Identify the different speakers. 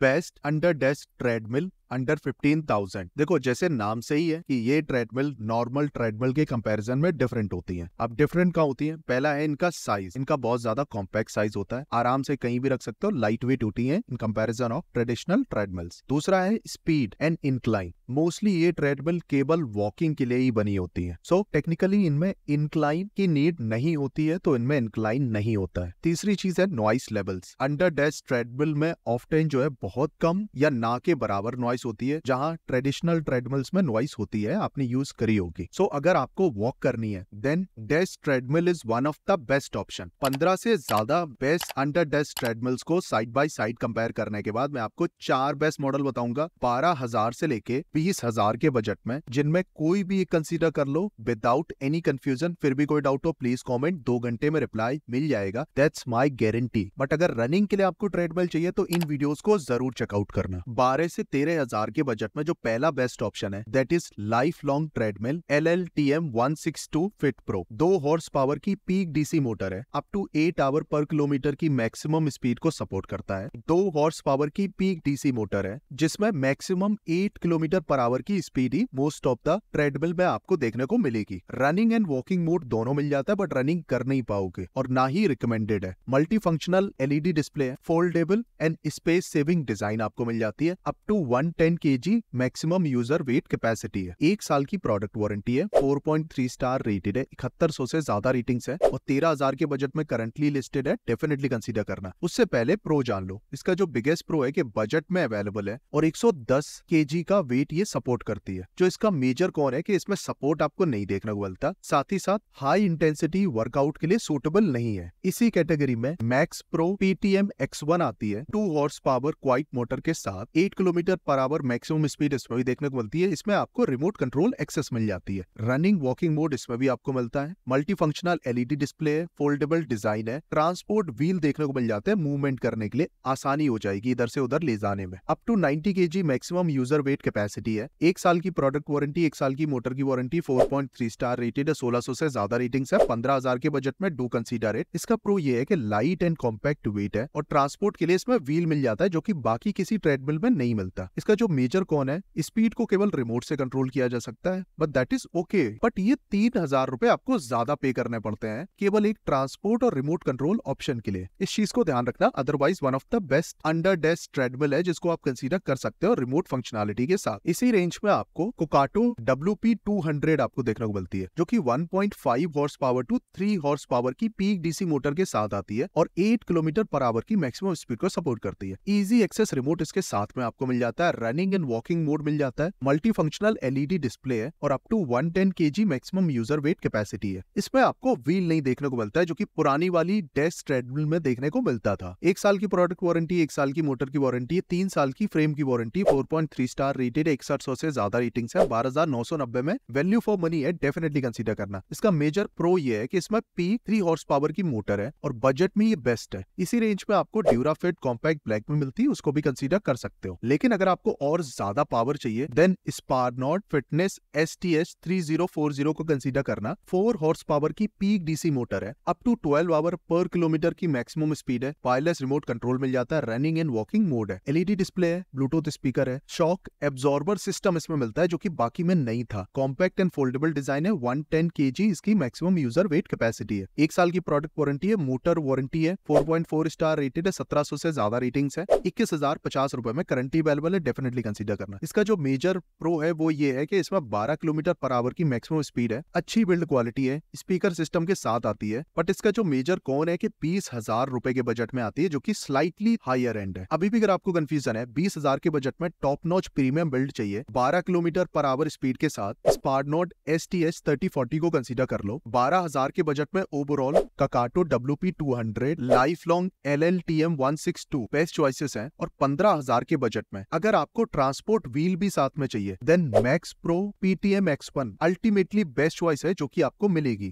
Speaker 1: best under desk treadmill under 15,000 देखो जैसे नाम से ही है कि ये ट्रेडमिल नॉर्मल ट्रेडमिल के कंपैरिजन में डिफरेंट होती है अब डिफरेंट क्या होती है पहला है इनका साइज इनका बहुत ज्यादा कॉम्पैक्ट साइज होता है आराम से कहीं भी रख सकते हो लाइट वेट होती है in comparison of traditional treadmills दूसरा है स्पीड एंड इनक्लाइन मोस्टली ये ट्रेडमिल केवल वॉकिंग के लिए ही बनी होती है सो टेक्निकली इनमें इनक्लाइन की नीड नहीं होती है तो इनमें इनक्लाइन नहीं होता है तीसरी चीज है noise levels under desk treadmill में ऑफ्टेन जो है बहुत कम या ना के बराबर नॉइस नॉइस होती है जहां ट्रेडिशनल ट्रेडमिल्स में नॉइस होती है आपने यूज करी होगी सो so, अगर आपको वॉक करनी है then desk treadmill is one of the best option पंद्रह से ज्यादा बेस्ट अंडर डेस्क ट्रेडमिल्स को साइड बाई साइड कंपेयर करने के बाद मैं आपको चार बेस्ट मॉडल बताऊंगा बारह हजार से लेके बीस हजार के बजट में जिनमें कोई भी कंसीडर कर लो विदाउट एनी कंफ्यूजन फिर भी कोई डाउट हो प्लीज कॉमेंट दो घंटे में रिप्लाई मिल जाएगा दैट्स माई गारंटी बट अगर रनिंग के लिए आपको ट्रेडमिल चाहिए तो इन वीडियोज को जरूर चेकआउट करना बारह से तेरह हजार के बजट में जो पहला बेस्ट ऑप्शन है that is life long treadmill L L T M one six two fit pro दो हॉर्स पावर की पीक डीसी मोटर है अप टू एट आवर पर किलोमीटर की मैक्सिमम स्पीड को सपोर्ट करता है दो हॉर्स पावर की पीक डीसी मोटर है जिसमें maximum eight kilometre per hour की स्पीड ही मोस्ट ऑफ द ट्रेडमिल में आपको देखने को मिलेगी रनिंग एंड वॉकिंग मोड दोनों मिल जाता है बट रनिंग कर नहीं पाओगे और ना ही रिकमेंडेड है मल्टी फंक्शनल एलईडी डिस्प्ले है foldable and space saving design आपको मिल जाती है up to one ten K G maximum user weight capacity है एक साल की प्रोडक्ट वारंटी है 4.3 स्टार रेटेड है इकहत्तर से ज्यादा रेटिंग्स है और 13000 के बजट में करंटली लिस्टेड है डेफिनेटली कंसीडर करना उससे पहले प्रो जान लो इसका जो बिगेस्ट प्रो है कि बजट में अवेलेबल है और 110 केजी का वेट ये सपोर्ट करती है जो इसका मेजर कौन है की इसमें सपोर्ट आपको नहीं देखने को मिलता साथ ही साथ हाई इंटेंसिटी वर्कआउट के लिए सुटेबल नहीं है इसी कैटेगरी में मैक्स प्रो पीटीएम एक्स आती है two horse power quiet motor के साथ eight kilometre per power maximum speed इसमें भी देखने को मिलती है इसमें आपको रिमोट कंट्रोल एक्सेस मिल जाती है रनिंग वॉकिंग मोड इसमें भी आपको मिलता है मल्टी फंक्शनल एलईडी डिस्प्ले है फोल्डेबल डिजाइन है ट्रांसपोर्ट व्हील देखने को मिल जाते हैं मूवमेंट करने के लिए आसानी हो जाएगी इधर से उधर ले जाने में अप टू नाइनटी के मैक्सिमम यूजर वेट कैपेसिटी है एक साल की प्रोडक्ट वारंटी एक साल की मोटर की वारंटी फोर स्टार रेटेड है सोलह से ज्यादा रेटिंग है पंद्रह के बजट में डू कंसिडर इट इसका प्रो ये है की लाइट एंड कॉम्पैक्ट वेट है और ट्रांसपोर्ट के लिए इसमें व्हील मिल जाता है जो की बाकी किसी ट्रेडमिल में नहीं मिलता इसका इसका जो मेजर कौन है स्पीड को केवल रिमोट से कंट्रोल किया जा सकता है but that is okay but ये तीन हजार रुपए आपको ज्यादा पे करने पड़ते हैं केवल एक ट्रांसपोर्ट और रिमोट कंट्रोल ऑप्शन के लिए इस चीज को ध्यान रखना otherwise one of the best under desk treadmill है जिसको आप कंसिडर कर सकते हो रिमोट फंक्शनलिटी के साथ इसी रेंज में आपको कोकाटो डब्ल्यू पी आपको देखने को मिलती है जो की one horse power to three horse power की पीक डीसी मोटर के साथ आती है और एट किलोमीटर पर आवर की मैक्सिमम स्पीड को सपोर्ट करती है इजी एक्सेस रिमोट इसके साथ में आपको मिल जाता है रनिंग एंड वॉकिंग मोड मिल जाता है मल्टी फंक्शनल एलईडी डिस्प्ले है और up to one ten K G maximum user weight capacity है इसमें आपको व्हील नहीं देखने को मिलता है जो की पुरानी वाली डेस्क ट्रेडमिल में देखने को मिलता था एक साल की प्रोडक्ट वारंटी एक साल की मोटर की वारंटी तीन साल की फ्रेम की वारंटी फोर स्टार रेटेड इकसठ से ज्यादा रेटिंग है बारह में वैल्यू फॉर मनी है डेफिनेटली कंसिडर करना इसका मेजर प्रो ये है कि इसमें पी थ्री हॉर्स पावर की मोटर है और बजट में ये बेस्ट है इसी रेंज में आपको ड्यूरा फिट कॉम्पैक्ट ब्लैक में मिलती है उसको भी कंसीडर कर सकते हो लेकिन अगर आपको आपको और ज्यादा पावर चाहिए then Sparnod fitness S T S three zero four zero को कंसिडर करना फोर हॉर्स पावर की पीक डीसी मोटर है अप टू ट्वेल्व आवर पर किलोमीटर की मैक्सिमम स्पीड है वायरलेस रिमोट कंट्रोल मिल जाता है रनिंग एंड वॉकिंग मोड है एलईडी डिस्प्ले e है ब्लूटूथ स्पीकर है शॉक एब्जॉर्बर सिस्टम इसमें मिलता है जो की बाकी में नहीं था कॉम्पैक्ट एंड फोल्डेबल डिजाइन है वन टेन के जी इसकी मैक्सिमम यूजर वेट कैपेसिटी है एक साल की प्रोडक्ट वारंटी है मोटर वारंटी है four point four star rated है सत्रह सौ से ज्यादा रेटिंग है इक्कीस हजार पचास रुपए में करंटी अवेलेबल है डेफिनेटली कंसिडर करना इसका जो मेजर प्रो है वो ये है कि इसमें 12 किलोमीटर पर आवर की मैक्सिमम स्पीड है अच्छी बिल्ड क्वालिटी है स्पीकर सिस्टम के साथ आती है बट इसका जो मेजर कौन है कि बीस हजार रुपए के बजट में आती है जो की स्लाइटली हायर एंड है अभी भी अगर आपको कंफ्यूजन है बीस हजार के बजट में टॉप नॉच प्रीमियम बिल्ड चाहिए बारह किलोमीटर पर आवर स्पीड के साथ Sparnod S T S thirty forty को कंसिडर कर लो बारह हजार के बजट में ओवरऑल ककाटो W P two hundred Lifelong L L T M one six two best choices है और पंद्रह हजार के बजट में अगर आप आपको ट्रांसपोर्ट व्हील भी साथ में चाहिए देन Max Pro PTM X one ultimately best choice है जो की आपको मिलेगी